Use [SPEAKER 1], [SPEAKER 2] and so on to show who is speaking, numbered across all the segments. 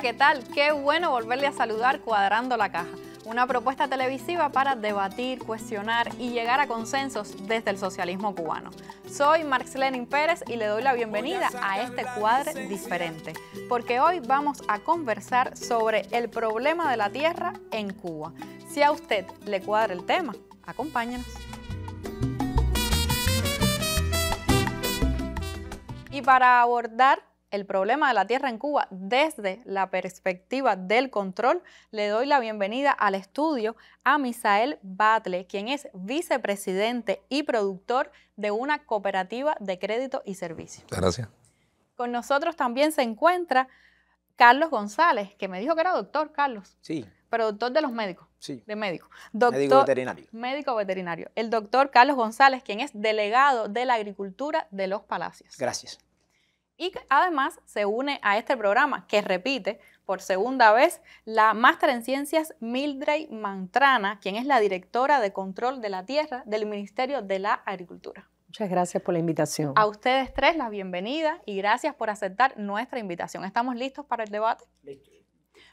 [SPEAKER 1] ¿qué tal? Qué bueno volverle a saludar cuadrando la caja. Una propuesta televisiva para debatir, cuestionar y llegar a consensos desde el socialismo cubano. Soy Marx Lenin Pérez y le doy la bienvenida a este cuadre diferente, porque hoy vamos a conversar sobre el problema de la tierra en Cuba. Si a usted le cuadra el tema, acompáñenos. Y para abordar el problema de la tierra en Cuba desde la perspectiva del control, le doy la bienvenida al estudio a Misael Batle, quien es vicepresidente y productor de una cooperativa de crédito y servicios. Gracias. Con nosotros también se encuentra Carlos González, que me dijo que era doctor, Carlos. Sí. Productor de los médicos. Sí. De médico. Doctor, médico veterinario. Médico veterinario. El doctor Carlos González, quien es delegado de la agricultura de los palacios. Gracias. Y además se une a este programa que repite por segunda vez la máster en ciencias Mildred Mantrana, quien es la directora de control de la tierra del Ministerio de la Agricultura.
[SPEAKER 2] Muchas gracias por la invitación.
[SPEAKER 1] A ustedes tres la bienvenida y gracias por aceptar nuestra invitación. ¿Estamos listos para el debate? Listo.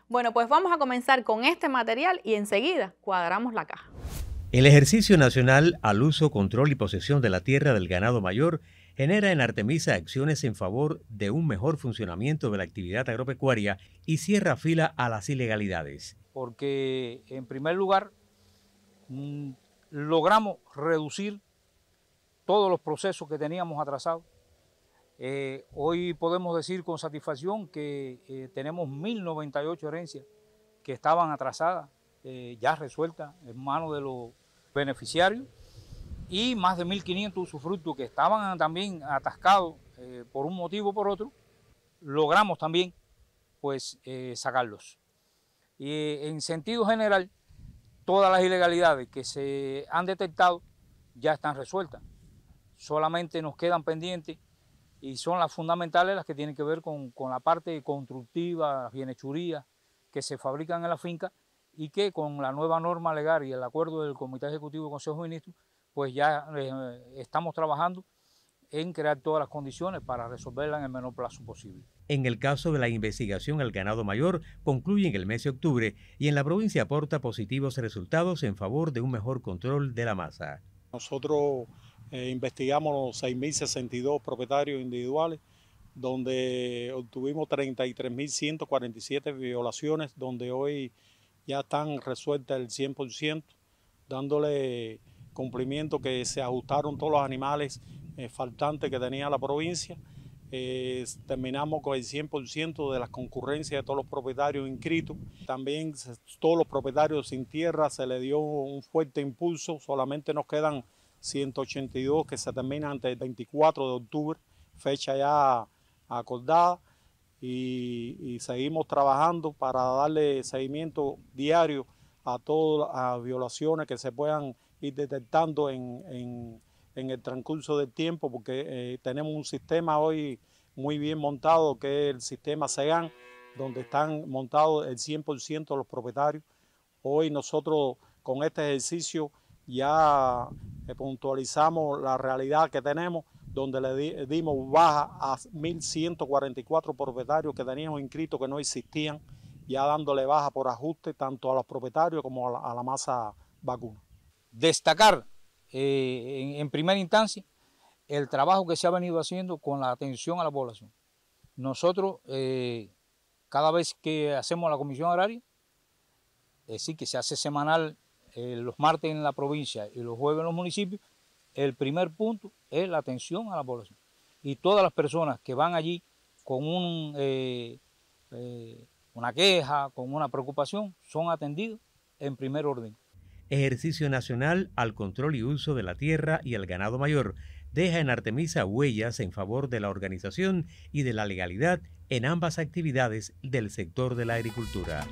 [SPEAKER 1] Bueno, pues vamos a comenzar con este material y enseguida cuadramos la caja.
[SPEAKER 3] El ejercicio nacional al uso, control y posesión de la tierra del ganado mayor genera en Artemisa acciones en favor de un mejor funcionamiento de la actividad agropecuaria y cierra fila a las ilegalidades. Porque en primer lugar mm, logramos reducir todos los procesos que teníamos atrasados. Eh, hoy podemos decir con satisfacción que eh, tenemos 1.098 herencias que estaban atrasadas, eh, ya resueltas en manos de los beneficiarios y más de 1.500 usufructos que estaban también atascados eh, por un motivo o por otro, logramos también pues eh, sacarlos. Y eh, en sentido general, todas las ilegalidades que se han detectado ya están resueltas. Solamente nos quedan pendientes y son las fundamentales las que tienen que ver con, con la parte constructiva, las bienhechurías que se fabrican en la finca y que con la nueva norma legal y el acuerdo del Comité Ejecutivo y Consejo de Ministros pues ya eh, estamos trabajando en crear todas las condiciones para resolverla en el menor plazo posible. En el caso de la investigación al ganado mayor, concluye en el mes de octubre y en la provincia aporta positivos resultados en favor de un mejor control de la masa.
[SPEAKER 4] Nosotros eh, investigamos investigamos 6.062 propietarios individuales, donde obtuvimos 33.147 violaciones, donde hoy ya están resueltas el 100%, dándole cumplimiento que se ajustaron todos los animales eh, faltantes que tenía la provincia. Eh, terminamos con el 100% de las concurrencias de todos los propietarios inscritos. También todos los propietarios sin tierra se le dio un fuerte impulso. Solamente nos quedan 182 que se terminan antes del 24 de octubre, fecha ya acordada. Y, y seguimos trabajando para darle seguimiento diario a todas las violaciones que se puedan ir detectando en, el transcurso del tiempo, porque eh, tenemos un sistema hoy muy bien montado, que es el sistema SEGAN, donde están montados el 100% de los propietarios. Hoy nosotros con este ejercicio ya eh, puntualizamos la realidad que tenemos, donde le dimos baja a 1.144 propietarios que teníamos inscritos que no existían, ya dándole baja por ajuste tanto a los propietarios como a la masa vacuna
[SPEAKER 3] destacar eh, en, primera instancia
[SPEAKER 4] el trabajo que se ha
[SPEAKER 3] venido haciendo con la atención a la población. Nosotros, eh, cada vez que hacemos la comisión agraria, es decir, que se hace semanal eh, los martes en la provincia y los jueves en los municipios, el primer punto es la atención a la población. Y todas las personas que van allí con una queja, con una preocupación, son atendidos en primer orden. Ejercicio Nacional al Control y Uso de la Tierra y el Ganado Mayor, deja en Artemisa huellas en favor de la organización y de la legalidad en ambas actividades del sector de la agricultura.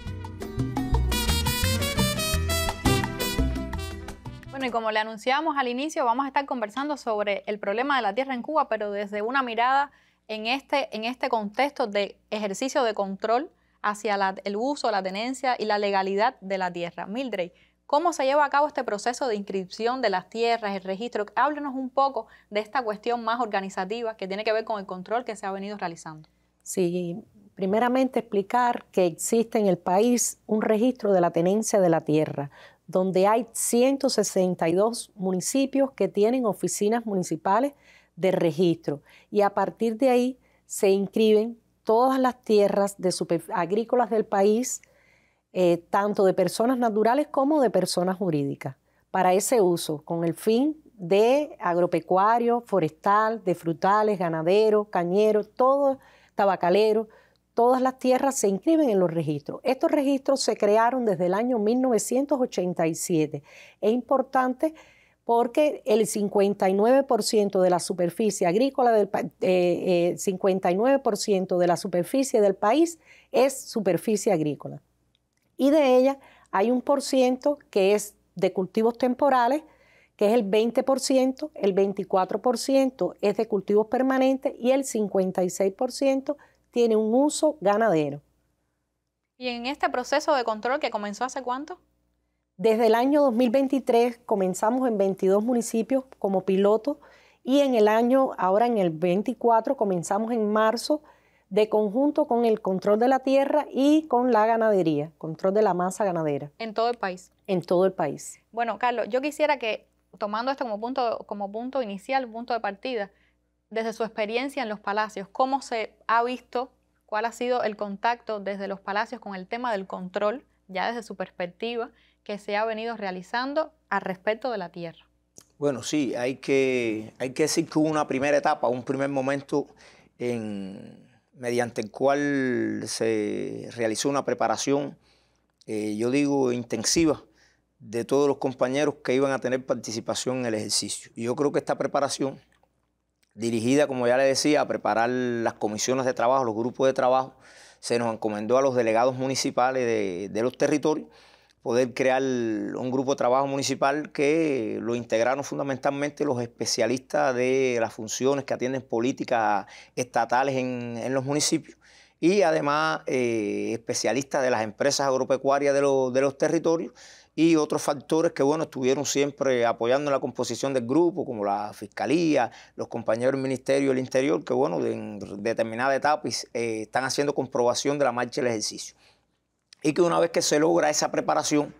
[SPEAKER 1] Bueno, y como le anunciamos al inicio, vamos a estar conversando sobre el problema de la tierra en Cuba, pero desde una mirada en este, en este contexto de ejercicio de control hacia el uso, la tenencia y la legalidad de la tierra. Mildred, ¿Cómo se lleva a cabo este proceso de inscripción de las tierras, el registro? Háblenos un poco de esta cuestión más organizativa que tiene que ver con el control que se ha venido realizando.
[SPEAKER 2] Sí, primeramente explicar que existe en el país un registro de la tenencia de la tierra, donde hay 162 municipios que tienen oficinas municipales de registro y a partir de ahí se inscriben todas las tierras de agrícolas del país eh, tanto de personas naturales como de personas jurídicas, para ese uso, con el fin de agropecuario, forestal, de frutales, ganaderos, cañeros, todo, tabacalero, todas las tierras se inscriben en los registros. Estos registros se crearon desde el año 1987. Es importante porque el 59% de la superficie agrícola, del, 59% eh, eh, de la superficie del país es superficie agrícola y de ella hay un por ciento que es de cultivos temporales, que es el 20%, el 24% es de cultivos permanentes y el 56% tiene un uso ganadero.
[SPEAKER 1] ¿Y en este proceso de control que comenzó hace cuánto?
[SPEAKER 2] Desde el año 2023 comenzamos en 22 municipios como piloto y en el año, ahora en el 24, comenzamos en marzo de conjunto con el control de la tierra y con la ganadería, control de la masa ganadera.
[SPEAKER 1] En todo el país.
[SPEAKER 2] En todo el país.
[SPEAKER 1] Bueno, Carlos, yo quisiera que, tomando esto como punto, como punto inicial, punto de partida, desde su experiencia en los palacios, ¿cómo se ha visto, cuál ha sido el contacto desde los palacios con el tema del control, ya desde su perspectiva, que se ha venido realizando al respecto de la tierra?
[SPEAKER 5] Bueno, sí, hay que, hay que decir que hubo una primera etapa, un primer momento en mediante el cual se realizó una preparación, eh, yo digo, intensiva de todos los compañeros que iban a tener participación en el ejercicio. yo creo que esta preparación, dirigida, como ya le decía, a preparar las comisiones de trabajo, los grupos de trabajo, se nos encomendó a los delegados municipales de los territorios poder crear un grupo de trabajo municipal que lo integraron fundamentalmente los especialistas de las funciones que atienden políticas estatales en, los municipios y además eh, especialistas de las empresas agropecuarias de, los territorios y otros factores que bueno estuvieron siempre apoyando la composición del grupo, como la fiscalía, los compañeros del Ministerio del Interior, que bueno, en determinada etapa eh, están haciendo comprobación de la marcha del ejercicio y que una vez que se logra esa preparación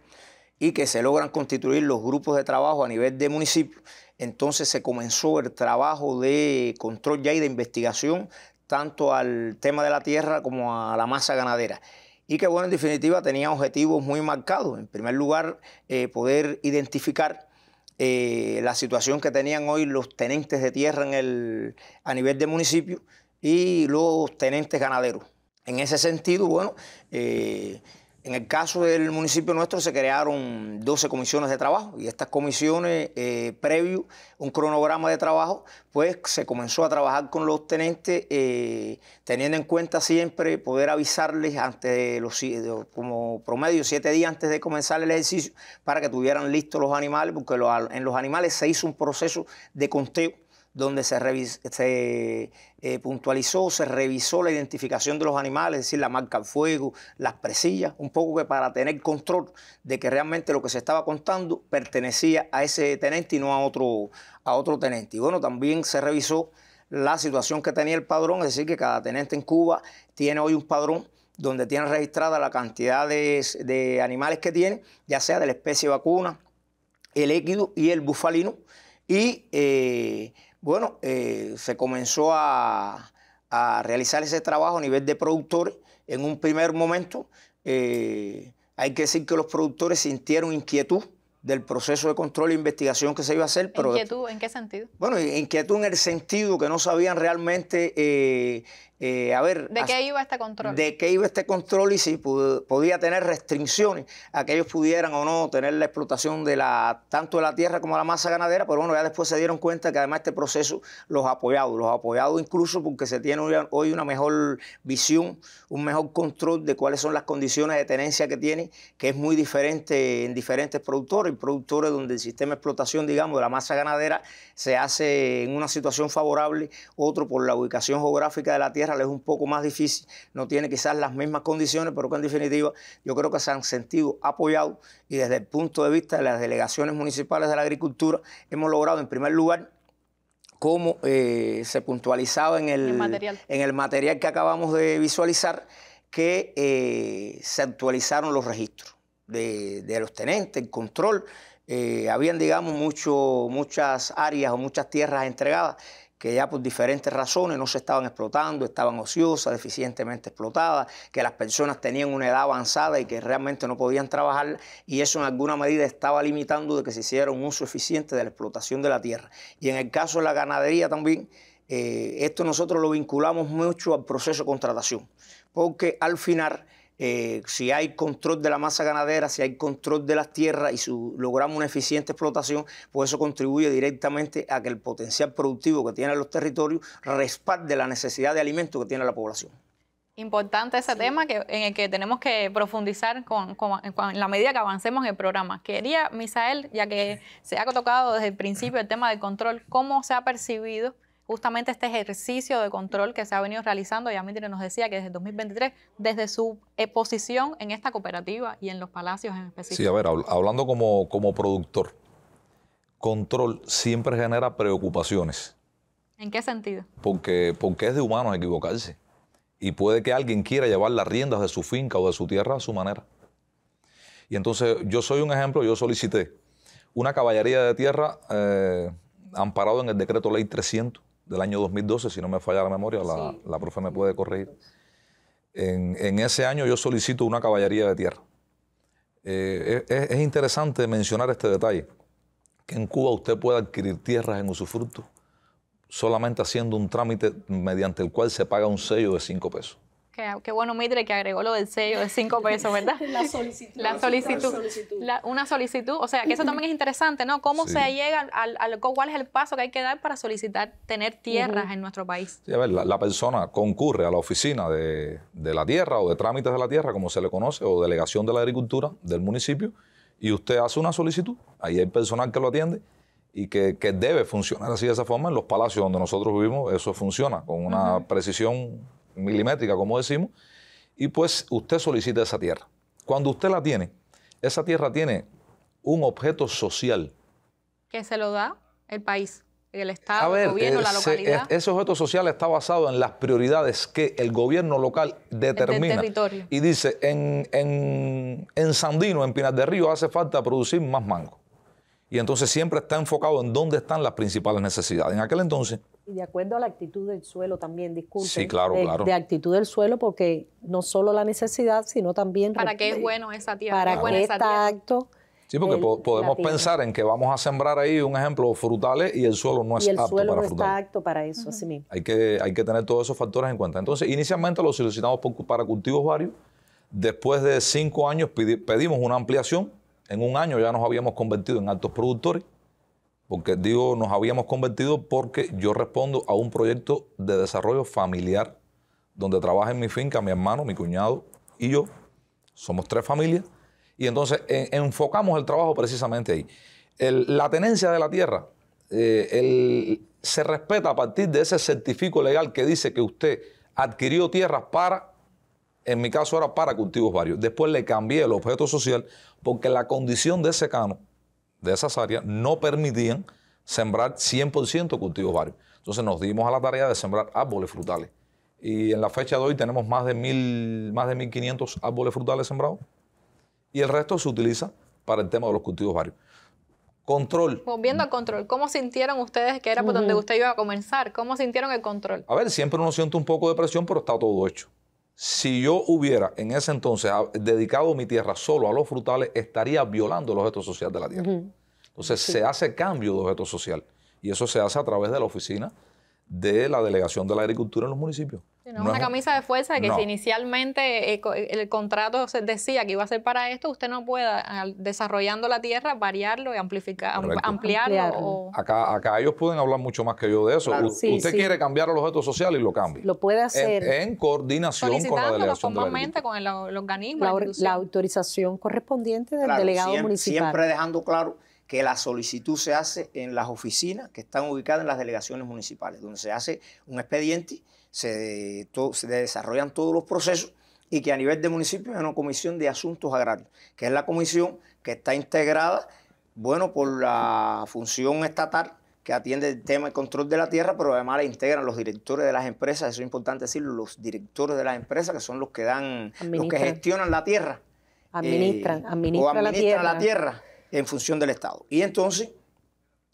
[SPEAKER 5] y que se logran constituir los grupos de trabajo a nivel de municipio, entonces se comenzó el trabajo de control ya y de investigación tanto al tema de la tierra como a la masa ganadera. Y que bueno, en definitiva tenía objetivos muy marcados. En primer lugar, eh, poder identificar eh, la situación que tenían hoy los tenentes de tierra en el, a nivel de municipio y los tenentes ganaderos. En ese sentido, bueno, eh, en el caso del municipio nuestro se crearon 12 comisiones de trabajo y estas comisiones, eh, previo un cronograma de trabajo, pues se comenzó a trabajar con los tenentes, eh, teniendo en cuenta siempre poder avisarles antes de los, como promedio siete días antes de comenzar el ejercicio para que tuvieran listos los animales, porque en los animales se hizo un proceso de conteo donde se, eh, puntualizó, se revisó la identificación de los animales, es decir, la marca al fuego, las presillas, un poco que para tener control de que realmente lo que se estaba contando pertenecía a ese tenente y no a otro, a otro tenente. Y bueno, también se revisó la situación que tenía el padrón, es decir, que cada tenente en Cuba tiene hoy un padrón donde tiene registrada la cantidad de, animales que tiene, ya sea de la especie vacuna, el équido y el bufalino. Y eh, bueno, eh, se comenzó a, realizar ese trabajo a nivel de productores. En un primer momento, eh, hay que decir que los productores sintieron inquietud del proceso de control e investigación que se iba a hacer. ¿Inquietud en qué sentido? Bueno, inquietud en el sentido que no sabían realmente eh, eh, ver... ¿De qué
[SPEAKER 1] iba este control? De
[SPEAKER 5] qué iba este control y si podía tener restricciones a que ellos pudieran o no tener la explotación de la, tanto de la tierra como de la masa ganadera, pero bueno, ya después se dieron cuenta que además este proceso los ha apoyado, los ha apoyado incluso porque se tiene hoy una mejor visión, un mejor control de cuáles son las condiciones de tenencia que tiene, que es muy diferente en diferentes productores, productores donde el sistema de explotación, digamos, de la masa ganadera se hace en una situación favorable, otro por la ubicación geográfica de la tierra es un poco más difícil, no tiene quizás las mismas condiciones, pero que en definitiva yo creo que se han sentido apoyados y desde el punto de vista de las delegaciones municipales de la agricultura hemos logrado en primer lugar como eh, se puntualizaba en el, material. en el material que acabamos de visualizar que eh, se actualizaron los registros de, los tenentes, el control. Eh, habían, digamos, mucho, muchas áreas o muchas tierras entregadas que ya por diferentes razones no se estaban explotando, estaban ociosas, deficientemente explotadas, que las personas tenían una edad avanzada y que realmente no podían trabajar y eso en alguna medida estaba limitando de que se hiciera un uso eficiente de la explotación de la tierra. Y en el caso de la ganadería también, eh, esto nosotros lo vinculamos mucho al proceso de contratación, porque al final eh, si hay control de la masa ganadera, si hay control de las tierras y logramos una eficiente explotación, pues eso contribuye directamente a que el potencial productivo que tienen los territorios respalde la necesidad de alimento que tiene la población.
[SPEAKER 1] Importante ese tema que, en el que tenemos que profundizar con, la medida que avancemos en el programa. Quería, Misael, ya que se ha tocado desde el principio el tema del control, ¿cómo se ha percibido? justamente este ejercicio de control que se ha venido realizando. Ya nos decía que desde 2023, desde su eh, posición en esta cooperativa y en los palacios en específico. Sí, a ver,
[SPEAKER 6] hablando como, productor, control siempre genera preocupaciones.
[SPEAKER 1] ¿En qué sentido?
[SPEAKER 6] Porque, es de humanos equivocarse. Y puede que alguien quiera llevar las riendas de su finca o de su tierra a su manera. Y entonces yo soy un ejemplo, yo solicité una caballería de tierra eh, amparado en el decreto ley 300 del año 2012, si no me falla la memoria, la, profe me puede corregir. En, ese año yo solicito una caballería de tierra. Eh, es, es, interesante mencionar este detalle, que en Cuba usted puede adquirir tierras en usufructo solamente haciendo un trámite mediante el cual se paga un sello de 5 pesos.
[SPEAKER 1] Qué, bueno, Mitre, que agregó lo del sello de cinco pesos, ¿verdad? la solicitud. La solicitud. una solicitud. O sea, que eso también es interesante, ¿no? ¿Cómo se llega al, al, cuál es el paso que hay que dar para solicitar tener tierras en nuestro país? a
[SPEAKER 6] ver, la, persona concurre a la oficina de, la tierra o de trámites de la tierra, como se le conoce, o delegación de la agricultura del municipio, y usted hace una solicitud. Ahí hay personal que lo atiende y que, debe funcionar así de esa forma. En los palacios donde nosotros vivimos eso funciona con una precisión milimétrica, como decimos, y pues usted solicita esa tierra. Cuando usted la tiene, esa tierra tiene un objeto social.
[SPEAKER 1] ¿Qué se lo da? El país, el Estado, el gobierno, la localidad.
[SPEAKER 6] Ese objeto social está basado en las prioridades que el gobierno local determina. Y dice, en, Sandino, en Pinar de Río, hace falta producir más mango y entonces siempre está enfocado en dónde están las principales necesidades. En aquel entonces...
[SPEAKER 2] Y de acuerdo a la actitud del suelo también, disculpe. Sí, claro, eh, claro. De actitud del suelo, porque no solo la necesidad, sino también... ¿Para qué es bueno esa tierra? ¿Para qué está acto?
[SPEAKER 6] Sí, porque podemos pensar en que vamos a sembrar ahí, un ejemplo, frutales y el suelo no es y el suelo no está
[SPEAKER 2] apto para eso, así mismo.
[SPEAKER 6] Hay que, hay que tener todos esos factores en cuenta. Entonces, inicialmente lo solicitamos para cultivos varios. Después de cinco años pedimos una ampliación en un año ya nos habíamos convertido en altos productores, porque digo, nos habíamos convertido porque yo respondo a un proyecto de desarrollo familiar, donde trabaja en mi finca mi hermano, mi cuñado y yo. Somos tres familias. Y entonces e, enfocamos el trabajo precisamente ahí. la tenencia de la tierra eh, se respeta a partir de ese certifico legal que dice que usted adquirió tierras para en mi caso era para cultivos varios. Después le cambié el objeto social porque la condición de secano de esas áreas, no permitían sembrar 100% cultivos varios. Entonces nos dimos a la tarea de sembrar árboles frutales. Y en la fecha de hoy tenemos más de, mil, más de 1.500 árboles frutales sembrados. Y el resto se utiliza para el tema de los cultivos varios. Control.
[SPEAKER 1] Volviendo al control, ¿cómo sintieron ustedes que era por donde usted iba a comenzar? ¿Cómo sintieron el control?
[SPEAKER 6] A ver, siempre uno siente un poco de presión, pero está todo hecho si yo hubiera en ese entonces dedicado mi tierra solo a los frutales, estaría violando el objeto social de la tierra. Entonces se hace cambio de objeto social y eso se hace a través de la oficina de la Delegación de la Agricultura en los municipios.
[SPEAKER 1] No, una camisa de fuerza que si inicialmente eh, el contrato se decía que iba a ser para esto, usted no pueda, desarrollando la tierra, variarlo y amplificar, ampliarlo.
[SPEAKER 6] Acá, acá ellos pueden hablar mucho más que yo de eso. usted quiere cambiar los objeto sociales y lo cambia.
[SPEAKER 1] lo puede hacer. En,
[SPEAKER 6] coordinación con la delegación. la
[SPEAKER 1] con
[SPEAKER 5] La,
[SPEAKER 2] autorización correspondiente del delegado municipal. Siempre
[SPEAKER 5] dejando claro que la solicitud se hace en las oficinas que están ubicadas en las delegaciones municipales, donde se hace un expediente se, desarrollan todos los procesos y que a nivel de municipio hay una comisión de asuntos agrarios, que es la comisión que está integrada, bueno, por la función estatal que atiende el tema de control de la tierra, pero además la integran los directores de las empresas, eso es importante decirlo, los directores de las empresas que son los que dan, los que gestionan la tierra. Eh,
[SPEAKER 2] administran, o administran la tierra
[SPEAKER 5] en función del Estado. Y entonces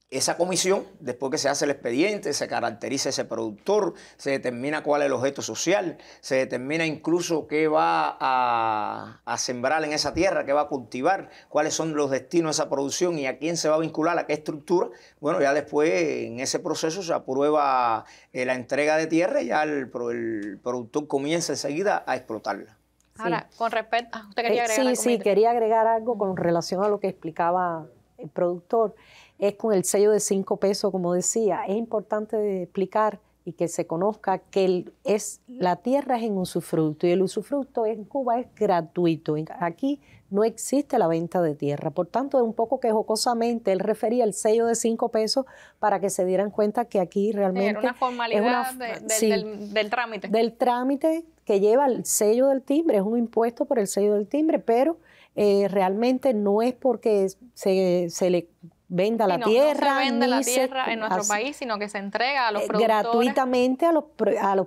[SPEAKER 5] esa comisión, después que se hace el expediente, se caracteriza ese productor, se determina cuál es el objeto social, se determina incluso qué va a, sembrar en esa tierra, qué va a cultivar, cuáles son los destinos de esa producción y a quién se va a vincular, a qué estructura. Bueno, ya después en ese proceso se aprueba eh, la entrega de tierra y ya el, productor comienza enseguida a explotarla. Ahora,
[SPEAKER 1] con respecto, a. Ah, usted quería eh, agregar Sí,
[SPEAKER 2] sí, quería agregar algo con relación a lo que explicaba el productor es con el sello de cinco pesos, como decía. Es importante explicar y que se conozca que es, la tierra es en usufructo y el usufructo en Cuba es gratuito. Aquí no existe la venta de tierra. Por tanto, un poco que él refería el sello de cinco pesos para que se dieran cuenta que aquí realmente... Era una formalidad del, trámite. Del trámite que lleva el sello del timbre, es un impuesto por el sello del timbre, pero eh, realmente no es porque se, le venda la tierra. No se vende la tierra en nuestro país,
[SPEAKER 1] sino que se entrega a los eh, productores. Gratuitamente
[SPEAKER 2] a, los,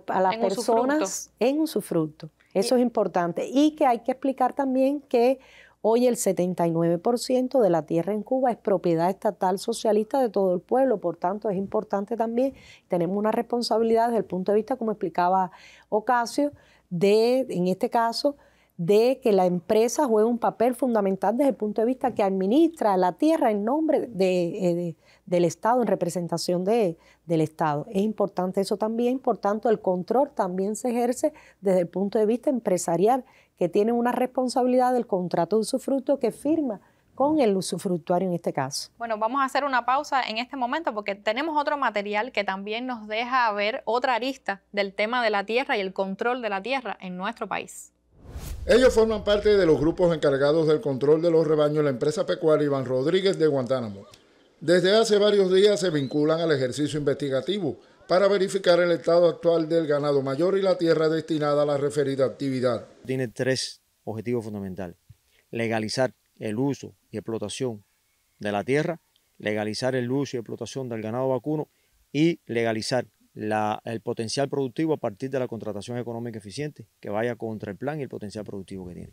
[SPEAKER 2] a, las personas en usufructo. Eso es importante. Y que hay que explicar también que hoy el 79% de la tierra en Cuba es propiedad estatal socialista de todo el pueblo. Por tanto, es importante también, tenemos una responsabilidad desde el punto de vista, como explicaba Ocasio, de, en este caso, de que la empresa juega un papel fundamental desde el punto de vista que administra la tierra en nombre eh, del Estado, en representación del Estado. Es importante eso también, por tanto el control también se ejerce desde el punto de vista empresarial, que tiene una responsabilidad del contrato de usufructo que firma con el usufructuario en este caso.
[SPEAKER 1] Bueno, vamos a hacer una pausa en este momento porque tenemos otro material que también nos deja ver otra arista del tema de la tierra y el control de la tierra en nuestro país.
[SPEAKER 7] Ellos forman parte de los grupos encargados del control de los rebaños de la empresa pecuaria Iván Rodríguez de Guantánamo. Desde hace varios días se vinculan al ejercicio investigativo para verificar el estado actual del ganado mayor y la tierra destinada a la referida actividad. Tiene tres objetivos fundamentales. Legalizar el uso y explotación de la tierra,
[SPEAKER 5] legalizar el uso y explotación del ganado vacuno y legalizar el
[SPEAKER 7] potencial productivo a partir de la contratación económica eficiente, que vaya contra el plan y el potencial productivo que tiene.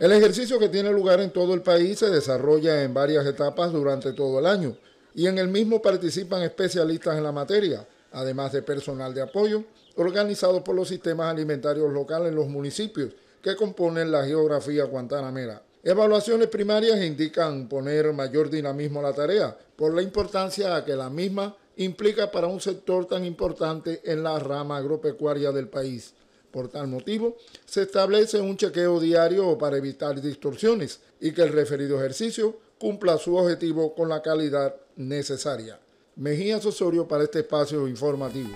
[SPEAKER 7] El ejercicio que tiene lugar en todo el país se desarrolla en varias etapas durante todo el año y en el mismo participan especialistas en la materia, además de personal de apoyo organizado por los sistemas alimentarios locales en los municipios que componen la geografía guantanamera. Evaluaciones primarias indican poner mayor dinamismo a la tarea por la importancia a que la misma implica para un sector tan importante en la rama agropecuaria del país. Por tal motivo, se establece un chequeo diario para evitar distorsiones y que el referido ejercicio cumpla su objetivo con la calidad necesaria. Mejía Osorio para este espacio informativo.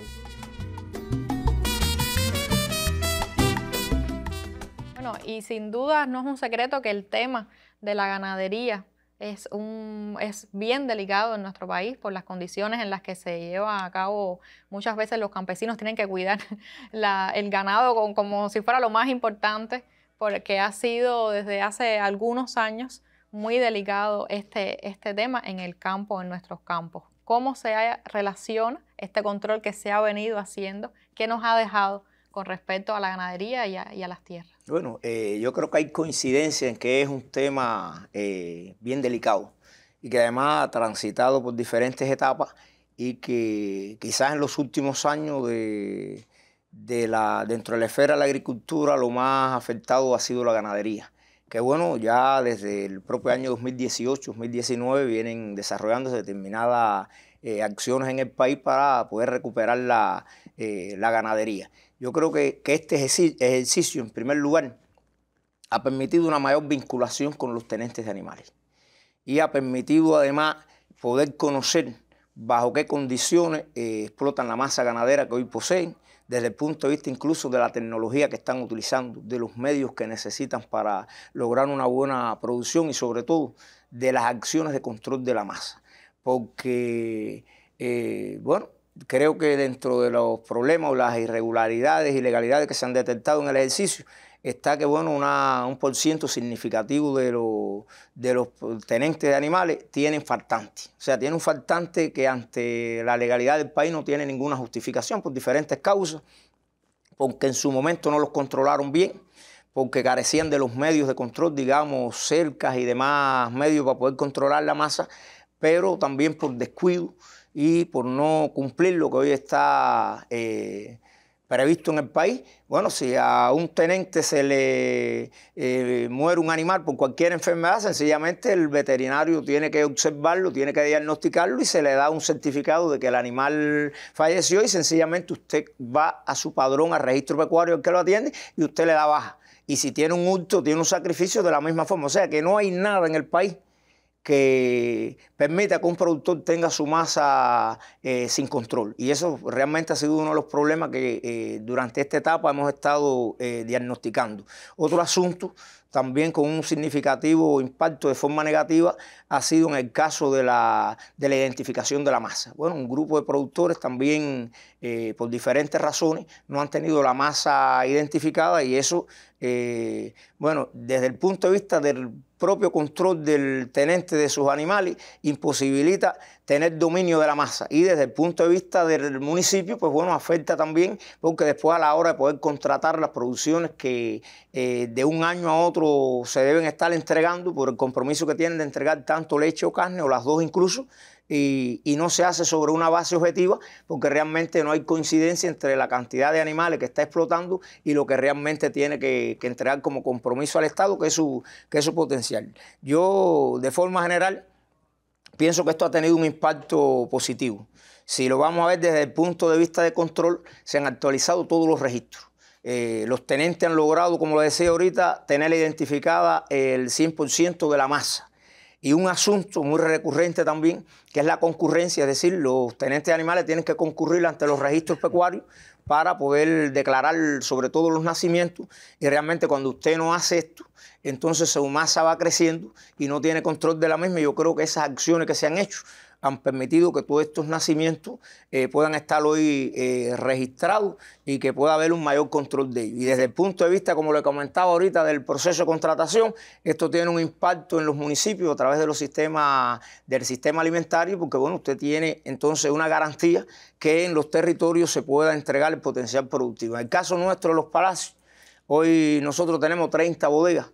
[SPEAKER 1] Bueno, y sin duda no es un secreto que el tema de la ganadería es, un, es bien delicado en nuestro país por las condiciones en las que se lleva a cabo. Muchas veces los campesinos tienen que cuidar el ganado como si fuera lo más importante, porque ha sido desde hace algunos años muy delicado este, este tema en el campo, en nuestros campos. ¿Cómo se relaciona este control que se ha venido haciendo? ¿Qué nos ha dejado con respecto a la ganadería y a las tierras?
[SPEAKER 5] Bueno, eh, yo creo que hay coincidencia en que es un tema eh, bien delicado y que además ha transitado por diferentes etapas y que quizás en los últimos años dentro de la esfera de la agricultura lo más afectado ha sido la ganadería, que bueno, ya desde el propio año 2018-2019 vienen desarrollándose determinadas eh, acciones en el país para poder recuperar la ganadería. Yo creo que, que este ejercicio, en primer lugar, ha permitido una mayor vinculación con los tenentes de animales y ha permitido además poder conocer bajo qué condiciones eh, explotan la masa ganadera que hoy poseen, desde el punto de vista incluso de la tecnología que están utilizando, de los medios que necesitan para lograr una buena producción y sobre todo de las acciones de control de la masa. Porque, eh, bueno, creo que dentro de los problemas o las irregularidades, y ilegalidades que se han detectado en el ejercicio, está que bueno, un por ciento significativo de, los tenentes de animales tienen faltantes. O sea, tienen un faltante que ante la legalidad del país no tiene ninguna justificación por diferentes causas, porque en su momento no los controlaron bien porque carecían de los medios de control, digamos, cercas y demás medios para poder controlar la masa, pero también por descuido y por no cumplir lo que hoy está eh, previsto en el país, bueno, si a un tenente se le eh, muere un animal por cualquier enfermedad, sencillamente el veterinario tiene que observarlo, tiene que diagnosticarlo y se le da un certificado de que el animal falleció y sencillamente usted va a su padrón, al registro pecuario el que lo atiende y usted le da baja. Y si tiene un hurto, tiene un sacrificio de la misma forma. O sea que no hay nada en el país que permita que un productor tenga su masa eh, sin control. Y eso realmente ha sido uno de los problemas que eh, durante esta etapa hemos estado eh, diagnosticando. Otro asunto también con un significativo impacto de forma negativa ha sido en el caso de la, de la identificación de la masa. Bueno, un grupo de productores también, eh, por diferentes razones, no han tenido la masa identificada y eso, eh, bueno, desde el punto de vista del propio control del tenente de sus animales, imposibilita tener dominio de la masa. Y desde el punto de vista del municipio, pues bueno, afecta también, porque después a la hora de poder contratar las producciones que eh, de un año a otro se deben estar entregando, por el compromiso que tienen de entregar tanto leche o carne, o las dos incluso, y, no se hace sobre una base objetiva porque realmente no hay coincidencia entre la cantidad de animales que está explotando y lo que realmente tiene que, entregar como compromiso al Estado, que que es su potencial. Yo, de forma general, pienso que esto ha tenido un impacto positivo. Si lo vamos a ver desde el punto de vista de control, se han actualizado todos los registros. Eh, los tenentes han logrado, como lo decía ahorita, tener identificada el 100% de la masa. Y un asunto muy recurrente también, que es la concurrencia, es decir, los tenentes de animales tienen que concurrir ante los registros pecuarios para poder declarar sobre todo los nacimientos y realmente cuando usted no hace esto, entonces su masa va creciendo y no tiene control de la misma. Yo creo que esas acciones que se han hecho han permitido que todos estos nacimientos eh, puedan estar hoy eh, registrados y que pueda haber un mayor control de ellos. Y desde el punto de vista, como le comentaba ahorita, del proceso de contratación, esto tiene un impacto en los municipios a través de los del sistema alimentario, porque bueno, usted tiene entonces una garantía que en los territorios se pueda entregar el potencial productivo. En el caso nuestro, de los palacios, hoy nosotros tenemos 30 bodegas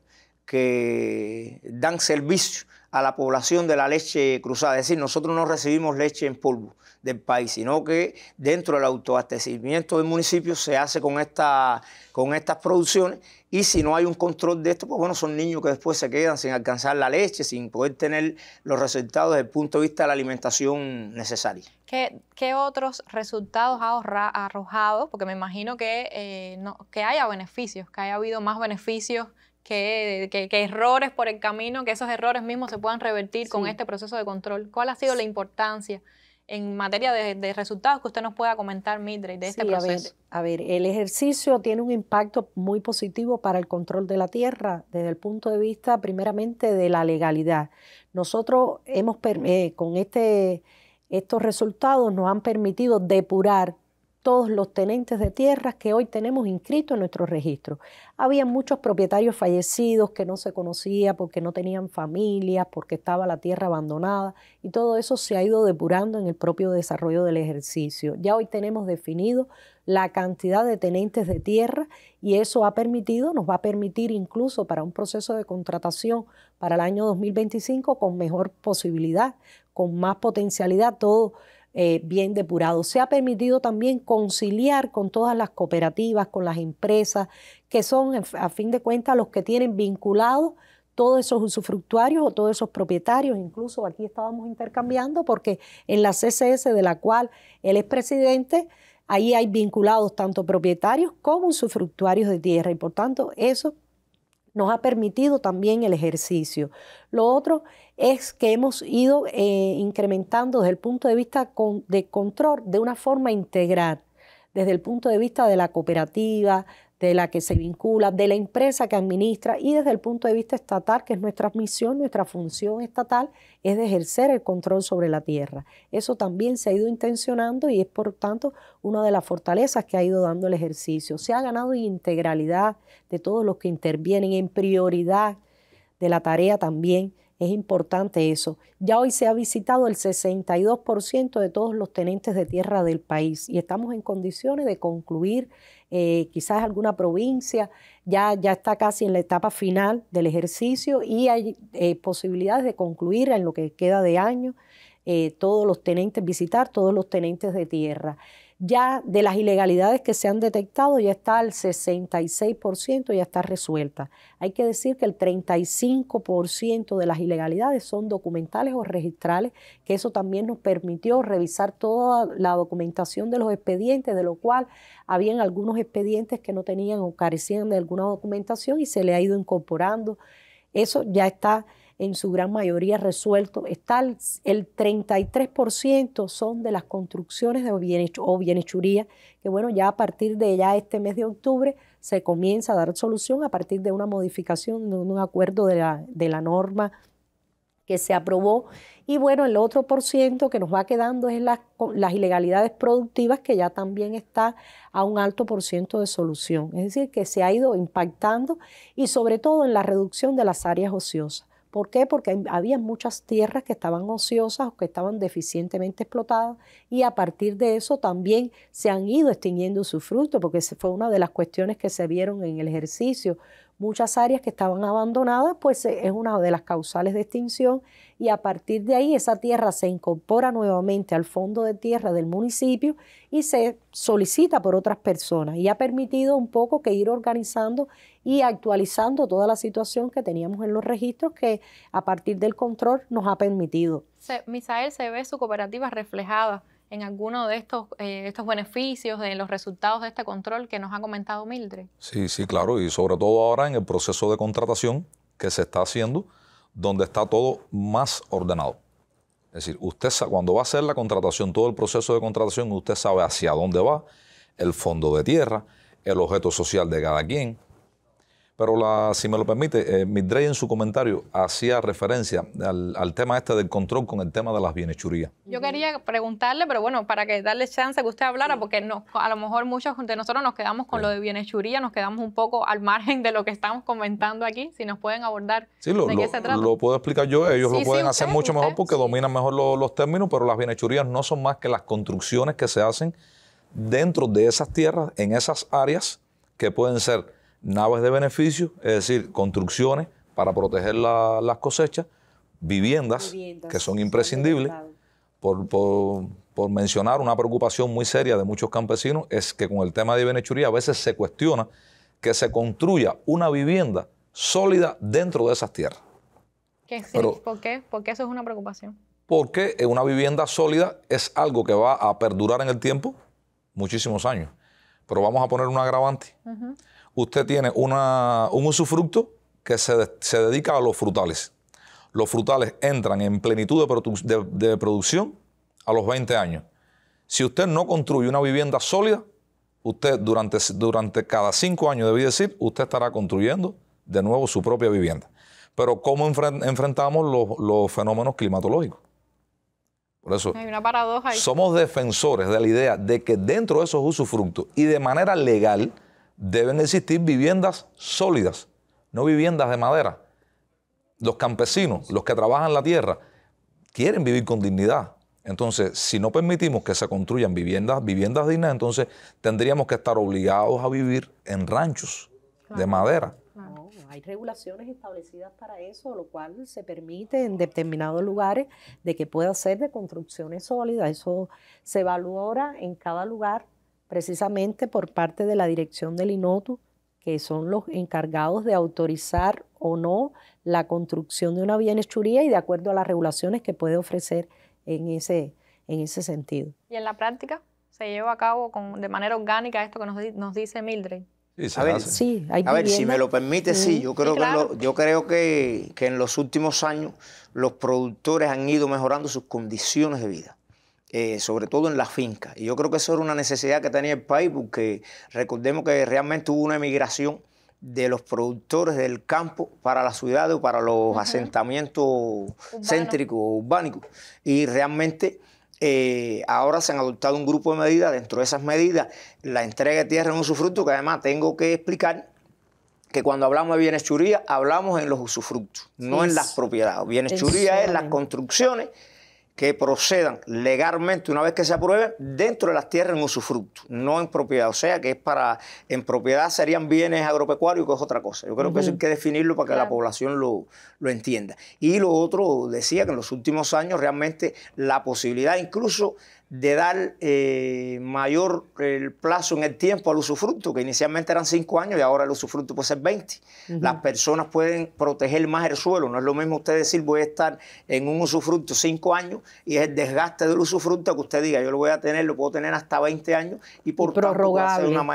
[SPEAKER 5] que dan servicio a la población de la leche cruzada. Es decir, nosotros no recibimos leche en polvo del país, sino que dentro del autoabastecimiento del municipio se hace con, esta, con estas producciones y si no hay un control de esto, pues bueno, son niños que después se quedan sin alcanzar la leche, sin poder tener los resultados desde el punto de vista de la alimentación necesaria.
[SPEAKER 1] ¿Qué, otros resultados ha arrojado? Porque me imagino que, eh, que haya beneficios, que haya habido más beneficios que, errores por el camino, que esos errores mismos se puedan revertir con este proceso de control. ¿Cuál ha sido la importancia en materia de, resultados que usted nos pueda comentar, Midre, de este proceso?
[SPEAKER 2] A ver, el ejercicio tiene un impacto muy positivo para el control de la tierra desde el punto de vista primeramente de la legalidad. Nosotros hemos, eh, con este, estos resultados nos han permitido depurar todos los tenentes de tierras que hoy tenemos inscritos en nuestro registro. Había muchos propietarios fallecidos que no se conocía porque no tenían familias, porque estaba la tierra abandonada y todo eso se ha ido depurando en el propio desarrollo del ejercicio. Ya hoy tenemos definido la cantidad de tenentes de tierra y eso ha permitido, nos va a permitir incluso para un proceso de contratación para el año 2025 con mejor posibilidad, con más potencialidad, todo eh, bien depurado. Se ha permitido también conciliar con todas las cooperativas, con las empresas, que son a fin de cuentas los que tienen vinculados todos esos usufructuarios o todos esos propietarios, incluso aquí estábamos intercambiando, porque en la CCS de la cual él es presidente, ahí hay vinculados tanto propietarios como usufructuarios de tierra y por tanto eso nos ha permitido también el ejercicio. Lo otro es que hemos ido eh, incrementando desde el punto de vista de control de una forma integral, desde el punto de vista de la cooperativa, de la que se vincula, de la empresa que administra y desde el punto de vista estatal, que es nuestra misión, nuestra función estatal, es de ejercer el control sobre la tierra. Eso también se ha ido intencionando y es por tanto una de las fortalezas que ha ido dando el ejercicio. Se ha ganado integralidad de todos los que intervienen en prioridad de la tarea también es importante eso. Ya hoy se ha visitado el 62% de todos los tenentes de tierra del país y estamos en condiciones de concluir eh, quizás alguna provincia. Ya, ya está casi en la etapa final del ejercicio y hay eh, posibilidades de concluir en lo que queda de año eh, todos los tenentes, visitar todos los tenentes de tierra ya de las ilegalidades que se han detectado, ya está el 66%, ya está resuelta. Hay que decir que el 35% de las ilegalidades son documentales o registrales, que eso también nos permitió revisar toda la documentación de los expedientes, de lo cual habían algunos expedientes que no tenían o carecían de alguna documentación y se le ha ido incorporando. Eso ya está en su gran mayoría resuelto. Está el, 33% son de las construcciones de o bienhechuría, que bueno, ya a partir de ya este mes de octubre se comienza a dar solución a partir de una modificación, de un acuerdo de la, norma que se aprobó. Y bueno, el otro por ciento que nos va quedando es las, las, ilegalidades productivas, que ya también está a un alto por ciento de solución. Es decir, que se ha ido impactando y sobre todo en la reducción de las áreas ociosas. ¿Por qué? Porque había muchas tierras que estaban ociosas o que estaban deficientemente explotadas y a partir de eso también se han ido extinguiendo sus frutos, porque fue una de las cuestiones que se vieron en el ejercicio muchas áreas que estaban abandonadas, pues eh, es una de las causales de extinción y a partir de ahí esa tierra se incorpora nuevamente al fondo de tierra del municipio y se solicita por otras personas y ha permitido un poco que ir organizando y actualizando toda la situación que teníamos en los registros que a partir del control nos ha permitido.
[SPEAKER 1] Misael se ve su cooperativa reflejada en alguno de estos, eh, estos beneficios, de los resultados de este control que nos ha comentado Mildred?
[SPEAKER 6] Sí, sí, claro, y sobre todo ahora en el proceso de contratación que se está haciendo, donde está todo más ordenado. Es decir, usted cuando va a hacer la contratación, todo el proceso de contratación, usted sabe hacia dónde va, el fondo de tierra, el objeto social de cada quien, pero la, si me lo permite, eh, Midray en su comentario hacía referencia al, tema este del control con el tema de las bienhechurías.
[SPEAKER 3] Yo
[SPEAKER 1] quería preguntarle, pero bueno, para que darle chance que usted hablara, porque a lo mejor muchos de nosotros nos quedamos con lo de bienhechuría, nos quedamos un poco al margen de lo que estamos comentando aquí, si nos pueden abordar de qué se trata. Lo
[SPEAKER 6] puedo explicar yo, ellos lo pueden hacer mucho mejor porque dominan mejor los términos, pero las bienhechurías no son más que las construcciones que se hacen dentro de esas tierras, en esas áreas que pueden ser naves de beneficio, es decir, construcciones para proteger las cosechas, viviendas, que son imprescindibles. Por, mencionar una preocupación muy seria de muchos campesinos, es que con el tema de Benechuría a veces se cuestiona que se construya una vivienda sólida dentro de esas tierras.
[SPEAKER 1] ¿Qué, ¿Por qué? Porque eso es una preocupación.
[SPEAKER 6] Porque eh, una vivienda sólida es algo que va a perdurar en el tiempo muchísimos años. Pero vamos a poner un agravante usted tiene un usufructo que se, dedica a los frutales. Los frutales entran en plenitud de, producción a los 20 años. Si usted no construye una vivienda sólida, usted durante, durante cada cinco años debí decir, usted estará construyendo de nuevo su propia vivienda. Pero ¿cómo enfrentamos los, los fenómenos climatológicos? Por eso, Hay
[SPEAKER 1] una paradoja ahí.
[SPEAKER 6] somos defensores de la idea de que dentro de esos usufructos y de manera legal, deben existir viviendas sólidas, no viviendas de madera. Los campesinos, los que trabajan la tierra, quieren vivir con dignidad. Entonces, si no permitimos que se construyan viviendas, viviendas dignas, entonces tendríamos que estar obligados a vivir en ranchos de madera.
[SPEAKER 2] No, hay regulaciones establecidas para eso, lo cual se permite en determinados lugares de que pueda ser de construcciones sólidas. Eso se valora en cada lugar precisamente por parte de la dirección del INOTU, que son los encargados de autorizar o no la construcción de una bienhechuría y de acuerdo a las regulaciones que puede ofrecer en ese, en ese sentido.
[SPEAKER 1] ¿Y en la práctica se lleva a cabo de manera orgánica esto que nos, dice Mildred?
[SPEAKER 5] a, ver, si me lo permite, sí, yo creo, que, yo creo que en los últimos años los productores han ido mejorando sus condiciones de vida. Eh, sobre todo en las fincas. Y yo creo que eso era una necesidad que tenía el país, porque recordemos que realmente hubo una emigración de los productores del campo para las ciudades o para los asentamientos ...céntricos céntricos, urbánicos. Y realmente eh, ahora se han adoptado un grupo de medidas. Dentro de esas medidas, la entrega de tierra en usufructo, que además tengo que explicar que cuando hablamos de bienes hablamos en los usufructos, no en las propiedades. Bienes es las construcciones que procedan legalmente una vez que se aprueben dentro de las tierras en usufructo, no en propiedad. O sea que es para, en propiedad serían bienes agropecuarios, que es otra cosa. Yo creo que eso hay que definirlo para que la población lo, lo entienda. Y lo otro, decía que en los últimos años realmente la posibilidad incluso de dar eh, mayor el plazo en el tiempo al usufructo, que inicialmente eran 5 años y ahora el usufructo puede ser 20. Las personas pueden proteger más el suelo, no es lo mismo usted decir voy a estar en un usufructo 5 años y es el desgaste del usufructo que usted diga, yo lo voy a tener, lo puedo tener hasta 20 años y por tanto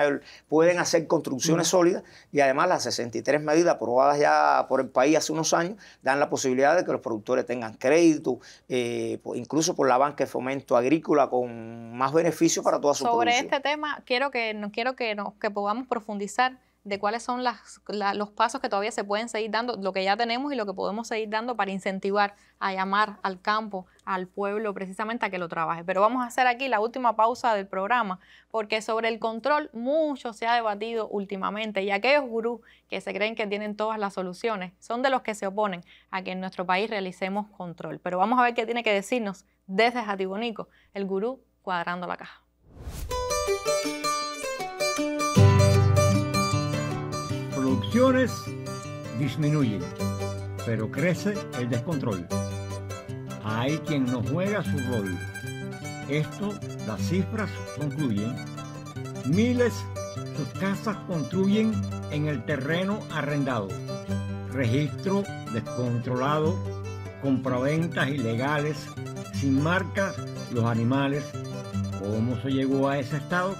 [SPEAKER 5] pueden hacer construcciones sólidas y además las 63 medidas aprobadas ya por el país hace unos años dan la posibilidad de que los productores tengan crédito, eh, incluso por la banca de fomento agrícola, con más beneficio para toda su Sobre este
[SPEAKER 1] tema, quiero que, quiero que, que podamos profundizar de cuáles son los pasos que todavía se pueden seguir dando, lo que ya tenemos y lo que podemos seguir dando para incentivar a llamar al campo, al pueblo, precisamente a que lo trabaje. Pero vamos a hacer aquí la última pausa del programa, porque sobre el control mucho se ha debatido últimamente y aquellos gurús que se creen que tienen todas las soluciones son de los que se oponen a que en nuestro país realicemos control. Pero vamos a ver qué tiene que decirnos desde Jatibonico, el gurú cuadrando la caja.
[SPEAKER 3] Producciones disminuyen, pero crece el descontrol. Hay quien no juega su rol. Esto las cifras concluyen. Miles sus casas construyen en el terreno arrendado. Registro descontrolado, compraventas ilegales, sin marcas los animales. ¿Cómo se llegó a ese estado?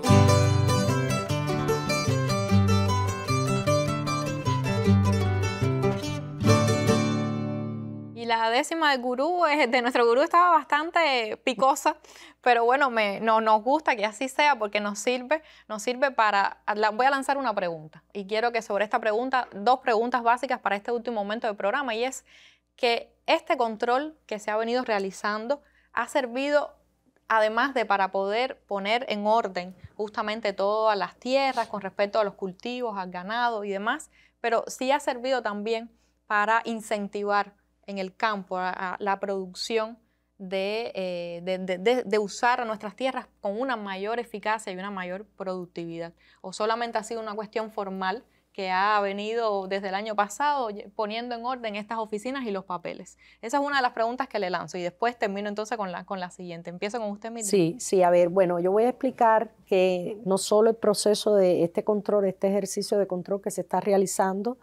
[SPEAKER 1] Y la décima del gurú, eh, de nuestro gurú estaba bastante picosa, pero bueno, me, no, nos gusta que así sea porque nos sirve, nos sirve para, voy a lanzar una pregunta y quiero que sobre esta pregunta, dos preguntas básicas para este último momento del programa y es que este control que se ha venido realizando ha servido además de para poder poner en orden justamente todas las tierras con respecto a los cultivos, al ganado y demás, pero sí ha servido también para incentivar en el campo la producción eh, de, de, usar nuestras tierras con una mayor eficacia y una mayor productividad. O solamente ha sido una cuestión formal que ha venido desde el año pasado poniendo en orden estas oficinas y los papeles? Esa es una de las preguntas que le lanzo y después termino entonces con la, con la siguiente. Empiezo con usted, Miriam. Sí,
[SPEAKER 2] sí, a ver, bueno, yo voy a explicar que no solo el proceso de este control, este ejercicio de control que se está realizando,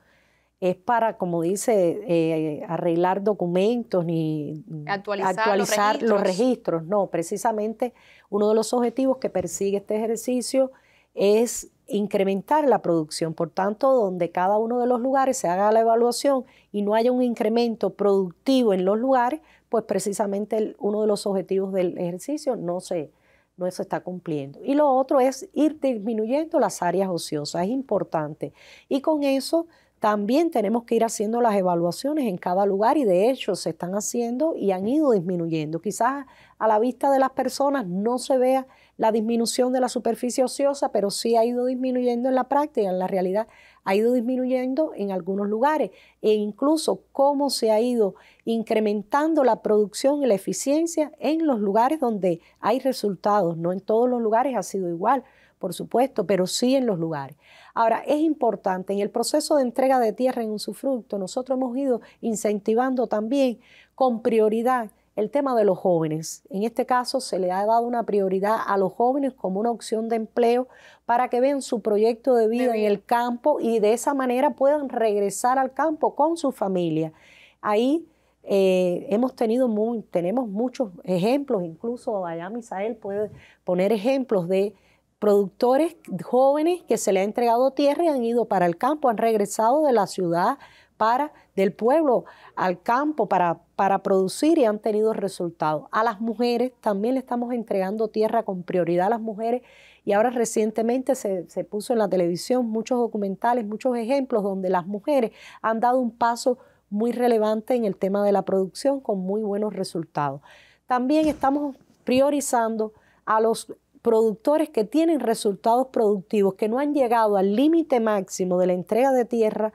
[SPEAKER 2] es para, como dice, eh, arreglar documentos ni
[SPEAKER 1] actualizar, los,
[SPEAKER 2] registros. No, precisamente uno de los objetivos que persigue este ejercicio es incrementar la producción. Por tanto, donde cada uno de los lugares se haga la evaluación y no haya un incremento productivo en los lugares, pues precisamente uno de los objetivos del ejercicio no se, no se está cumpliendo. Y lo otro es ir disminuyendo las áreas ociosas, es importante. Y con eso también tenemos que ir haciendo las evaluaciones en cada lugar y de hecho se están haciendo y han ido disminuyendo. Quizás a la vista de las personas no se vea la disminución de la superficie ociosa, pero sí ha ido disminuyendo en la práctica, en la realidad ha ido disminuyendo en algunos lugares e incluso cómo se ha ido incrementando la producción y la eficiencia en los lugares donde hay resultados. No en todos los lugares ha sido igual, por supuesto, pero sí en los lugares. Ahora, es importante, en el proceso de entrega de tierra en usufructo, nosotros hemos ido incentivando también con prioridad el tema de los jóvenes. En este caso se le ha dado una prioridad a los jóvenes como una opción de empleo para que vean su proyecto de vida en el campo y de esa manera puedan regresar al campo con su familia. Ahí eh, hemos tenido tenemos muchos ejemplos, incluso allá Misael puede poner ejemplos de productores jóvenes que se le ha entregado tierra y han ido para el campo, han regresado de la ciudad para del pueblo al campo para, para producir y han tenido resultados. A las mujeres también le estamos entregando tierra con prioridad a las mujeres y ahora recientemente se, se puso en la televisión muchos documentales, muchos ejemplos donde las mujeres han dado un paso muy relevante en el tema de la producción con muy buenos resultados. También estamos priorizando a los productores que tienen resultados productivos, que no han llegado al límite máximo de la entrega de tierra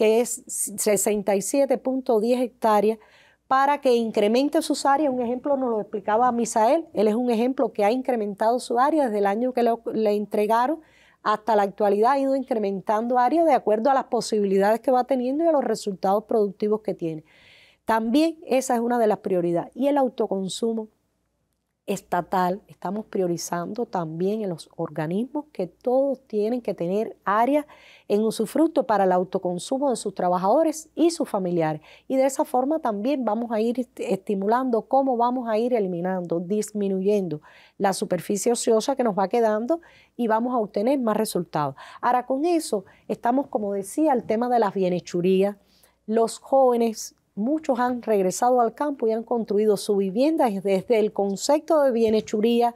[SPEAKER 2] que es 67.10 hectáreas, para que incremente sus áreas. Un ejemplo nos lo explicaba Misael, él es un ejemplo que ha incrementado su área desde el año que le, entregaron hasta la actualidad ha ido incrementando áreas de acuerdo a las posibilidades que va teniendo y a los resultados productivos que tiene. También esa es una de las prioridades. Y el autoconsumo estatal estamos priorizando también en los organismos que todos tienen que tener áreas en usufructo para el autoconsumo de sus trabajadores y sus familiares. Y de esa forma también vamos a ir estimulando cómo vamos a ir eliminando, disminuyendo la superficie ociosa que nos va quedando y vamos a obtener más resultados. Ahora con eso estamos, como decía, el tema de las bienhechurías. Los jóvenes muchos han regresado al campo y han construido su vivienda desde el concepto de bienhechuría,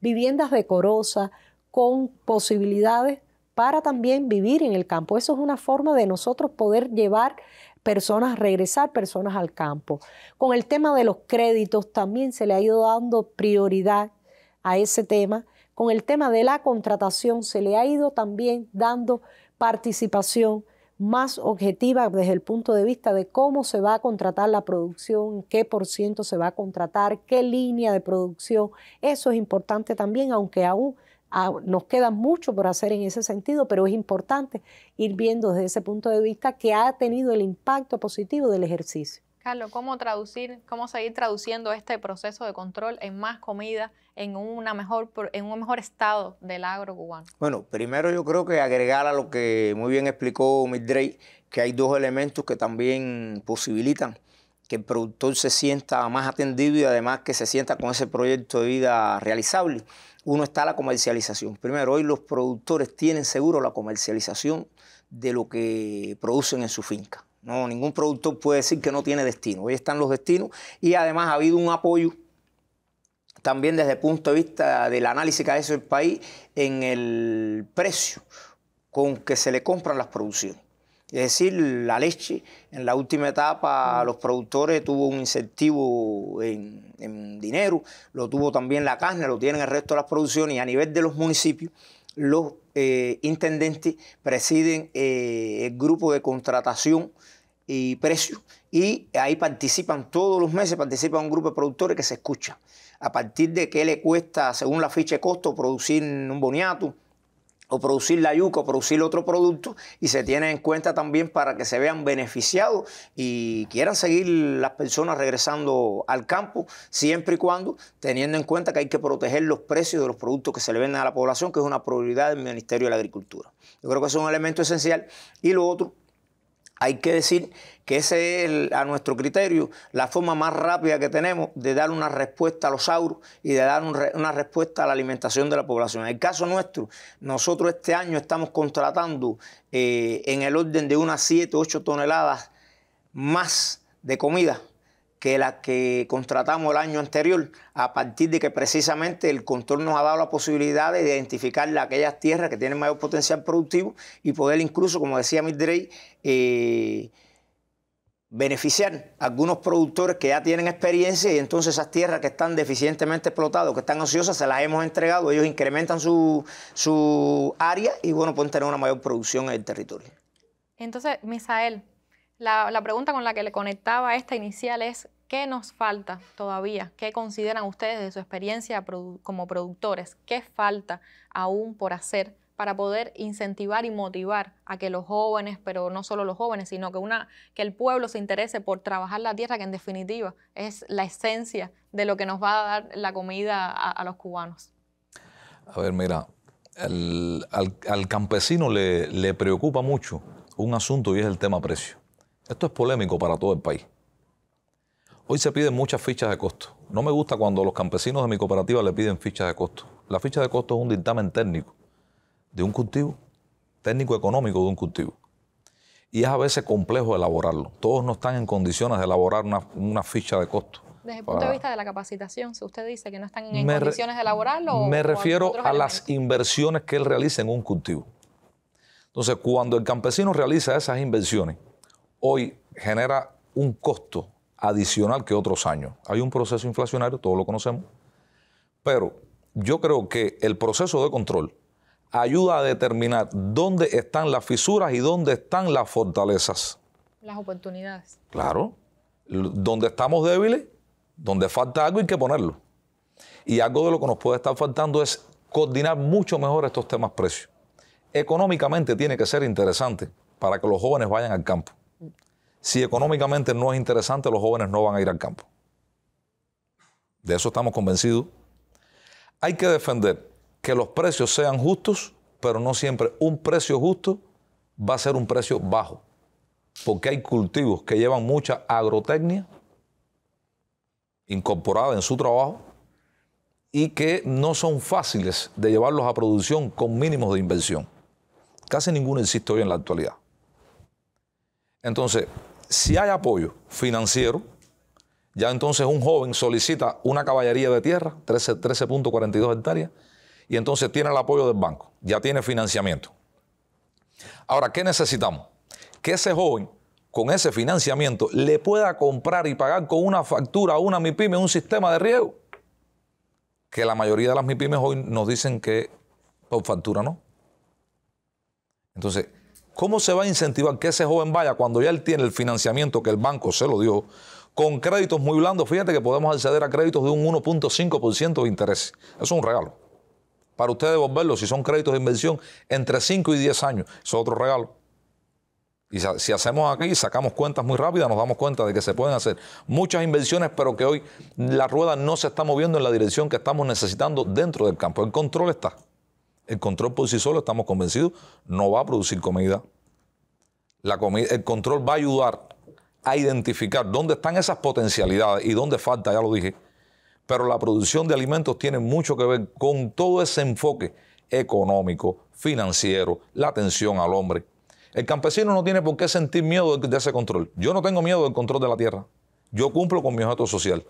[SPEAKER 2] viviendas decorosas, con posibilidades para también vivir en el campo. Eso es una forma de nosotros poder llevar personas, regresar personas al campo. Con el tema de los créditos también se le ha ido dando prioridad a ese tema. Con el tema de la contratación se le ha ido también dando participación más objetiva desde el punto de vista de cómo se va a contratar la producción, qué por ciento se va a contratar, qué línea de producción. Eso es importante también, aunque aún nos queda mucho por hacer en ese sentido, pero es importante ir viendo desde ese punto de vista que ha tenido el impacto positivo
[SPEAKER 5] del ejercicio.
[SPEAKER 1] Carlos, ¿cómo traducir, cómo seguir traduciendo este proceso de control en más comida, en, una mejor, en un mejor estado del agro cubano?
[SPEAKER 5] Bueno, primero yo creo que agregar a lo que muy bien explicó Midray que hay dos elementos que también posibilitan que el productor se sienta más atendido y además que se sienta con ese proyecto de vida realizable. Uno está la comercialización. Primero, hoy los productores tienen seguro la comercialización de lo que producen en su finca. No, ningún productor puede decir que no tiene destino. hoy están los destinos y además ha habido un apoyo también desde el punto de vista del análisis que ha hecho el país en el precio con que se le compran las producciones. Es decir, la leche en la última etapa, mm. los productores tuvo un incentivo en, dinero, lo tuvo también la carne, lo tienen el resto de las producciones y a nivel de los municipios, los eh, intendentes presiden eh, el grupo de contratación y precios Y ahí participan todos los meses, participa un grupo de productores que se escucha. A partir de qué le cuesta, según la ficha de costo, producir un boniato, o producir la yuca, o producir otro producto, y se tiene en cuenta también para que se vean beneficiados y quieran seguir las personas regresando al campo, siempre y cuando teniendo en cuenta que hay que proteger los precios de los productos que se le venden a la población, que es una prioridad del Ministerio de la Agricultura. Yo creo que eso es un elemento esencial. Y lo otro, hay que decir que ese es, a nuestro criterio, la forma más rápida que tenemos de dar una respuesta a los sauros y de dar una respuesta a la alimentación de la población. En el caso nuestro, nosotros este año estamos contratando eh, en el orden de unas 7, 8 toneladas más de comida que las que contratamos el año anterior, a partir de que precisamente el control nos ha dado la posibilidad de identificar aquellas tierras que tienen mayor potencial productivo y poder incluso, como decía Midray eh, beneficiar a algunos productores que ya tienen experiencia y entonces esas tierras que están deficientemente explotadas, que están ociosas, se las hemos entregado, ellos incrementan su, área y bueno, pueden tener una mayor producción en el territorio.
[SPEAKER 1] Entonces, Misael, la, la pregunta con la que le conectaba esta inicial es, ¿Qué nos falta todavía? ¿Qué consideran ustedes de su experiencia como productores? ¿Qué falta aún por hacer para poder incentivar y motivar a que los jóvenes, pero no solo los jóvenes, sino que, el pueblo se interese por trabajar la tierra, que en definitiva es la esencia de lo que nos va a dar la comida a, los cubanos?
[SPEAKER 6] A ver, mira, al, campesino le preocupa mucho un asunto y es el tema precio. Esto es polémico para todo el país. Hoy se piden muchas fichas de costo. No me gusta cuando los campesinos de mi cooperativa le piden fichas de costo. La ficha de costo es un dictamen técnico de un cultivo, técnico económico de un cultivo. Y es a veces complejo elaborarlo. Todos no están en condiciones de elaborar una, ficha de costo.
[SPEAKER 1] Desde el punto de vista de la capacitación, si usted dice que no están en condiciones de elaborarlo. Me refiero a, a
[SPEAKER 6] las inversiones que él realiza en un cultivo. Entonces, cuando el campesino realiza esas inversiones, hoy genera un costo adicional que otros años. Hay un proceso inflacionario, todos lo conocemos, pero yo creo que el proceso de control ayuda a determinar dónde están las fisuras y dónde están las fortalezas.
[SPEAKER 1] Las oportunidades.
[SPEAKER 6] Claro. Donde estamos débiles, donde falta algo hay que ponerlo. Y algo de lo que nos puede estar faltando es coordinar mucho mejor estos temas precios. Económicamente tiene que ser interesante para que los jóvenes vayan al campo. Si económicamente no es interesante, los jóvenes no van a ir al campo. De eso estamos convencidos. Hay que defender que los precios sean justos, pero no siempre un precio justo va a ser un precio bajo. Porque hay cultivos que llevan mucha agrotecnia incorporada en su trabajo y que no son fáciles de llevarlos a producción con mínimos de inversión. Casi ninguno existe hoy en la actualidad. Entonces, si hay apoyo financiero, ya entonces un joven solicita una caballería de tierra, 13.42 hectáreas, y entonces tiene el apoyo del banco, ya tiene financiamiento. Ahora, ¿qué necesitamos? Que ese joven con ese financiamiento le pueda comprar y pagar con una factura una MIPYME un sistema de riego. Que la mayoría de las MIPYMES hoy nos dicen que por factura no. Entonces, ¿Cómo se va a incentivar que ese joven vaya cuando ya él tiene el financiamiento que el banco se lo dio? Con créditos muy blandos, fíjate que podemos acceder a créditos de un 1.5% de interés. Eso es un regalo. Para usted devolverlo, si son créditos de inversión, entre 5 y 10 años. Eso es otro regalo. Y si hacemos aquí, sacamos cuentas muy rápidas, nos damos cuenta de que se pueden hacer muchas inversiones, pero que hoy la rueda no se está moviendo en la dirección que estamos necesitando dentro del campo. El control está. El control por sí solo, estamos convencidos, no va a producir comida. el control va a ayudar a identificar dónde están esas potencialidades y dónde falta, ya lo dije. Pero la producción de alimentos tiene mucho que ver con todo ese enfoque económico, financiero, la atención al hombre. El campesino no tiene por qué sentir miedo de ese control. Yo no tengo miedo del control de la tierra. Yo cumplo con mi objeto social.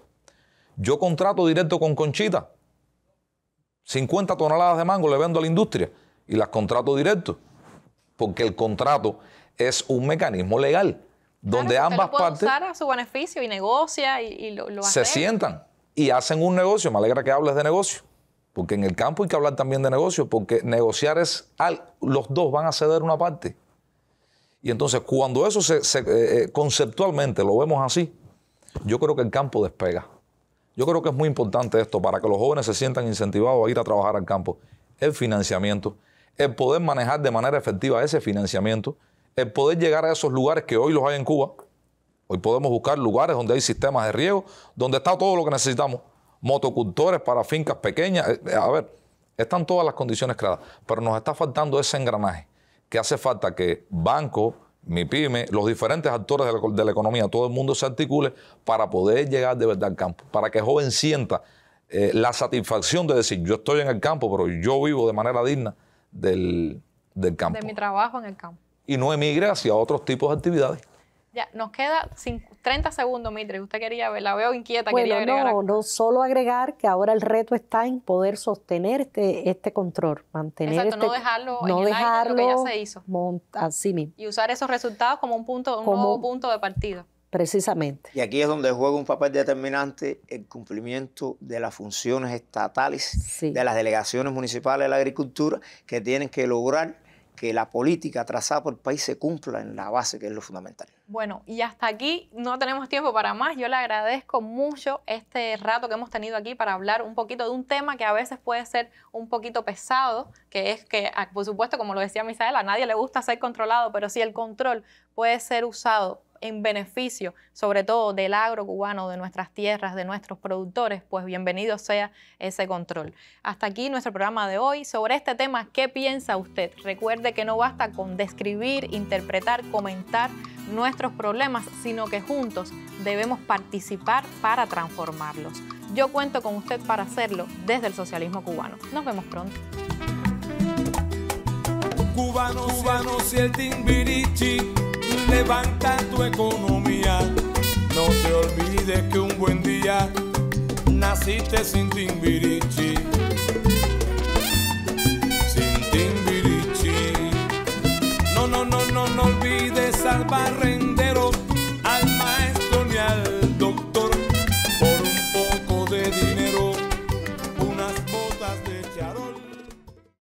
[SPEAKER 6] Yo contrato directo con Conchita. 50 toneladas de mango le vendo a la industria y las contrato directo, porque el contrato es un mecanismo legal donde ambas partes
[SPEAKER 1] a su beneficio y negocia y, lo, se
[SPEAKER 6] sientan y hacen un negocio. Me alegra que hables de negocio, porque en el campo hay que hablar también de negocio, porque negociar es los dos van a ceder una parte. Y entonces cuando eso se, eh, eh, conceptualmente lo vemos así, yo creo que el campo despega. Yo creo que es muy importante esto para que los jóvenes se sientan incentivados a ir a trabajar al campo. El financiamiento, el poder manejar de manera efectiva ese financiamiento, el poder llegar a esos lugares que hoy los hay en Cuba. Hoy podemos buscar lugares donde hay sistemas de riego, donde está todo lo que necesitamos. Motocultores para fincas pequeñas. Eh, eh, a ver, están todas las condiciones creadas, pero nos está faltando ese engranaje que hace falta que bancos, mi pyme, los diferentes actores de la, economía, todo el mundo se articule para poder llegar de verdad al campo, para que el joven sienta eh, la satisfacción de decir, yo estoy en el campo, pero yo vivo de manera digna del, del campo.
[SPEAKER 1] De mi trabajo en el campo.
[SPEAKER 6] Y no emigre hacia otros tipos de actividades.
[SPEAKER 1] Ya, nos queda 30 segundos, Mitre. Usted quería ver, la veo inquieta. quería agregar no,
[SPEAKER 2] no solo agregar que ahora el reto está en poder sostener este, este control, mantener Exacto, este no dejarlo, no en dejarlo lo que ya se hizo.
[SPEAKER 1] Así mismo. Y usar esos resultados como un punto, un nuevo punto de partida.
[SPEAKER 2] Precisamente.
[SPEAKER 5] Y aquí es donde juega un papel determinante el cumplimiento de las funciones estatales, de las delegaciones municipales de la agricultura, que tienen que lograr que la política trazada por el país se cumpla en la base, que es lo fundamental.
[SPEAKER 1] Bueno, y hasta aquí no tenemos tiempo para más. Yo le agradezco mucho este rato que hemos tenido aquí para hablar un poquito de un tema que a veces puede ser un poquito pesado, que es que, ah, por supuesto, como lo decía Misaela, a nadie le gusta ser controlado, pero si el control puede ser usado en beneficio, sobre todo del agro cubano, de nuestras tierras, de nuestros productores, pues bienvenido sea ese control. Hasta aquí nuestro programa de hoy. Sobre este tema, ¿qué piensa usted? Recuerde que no basta con describir, interpretar, comentar nuestros problemas, sino que juntos debemos participar para transformarlos. Yo cuento con usted para hacerlo desde el socialismo cubano. Nos vemos pronto
[SPEAKER 6] levanta tu economía. No te olvides que un buen día naciste sin timbirichi. Sin timbirichi. No, no, no, no, no olvides salvar barren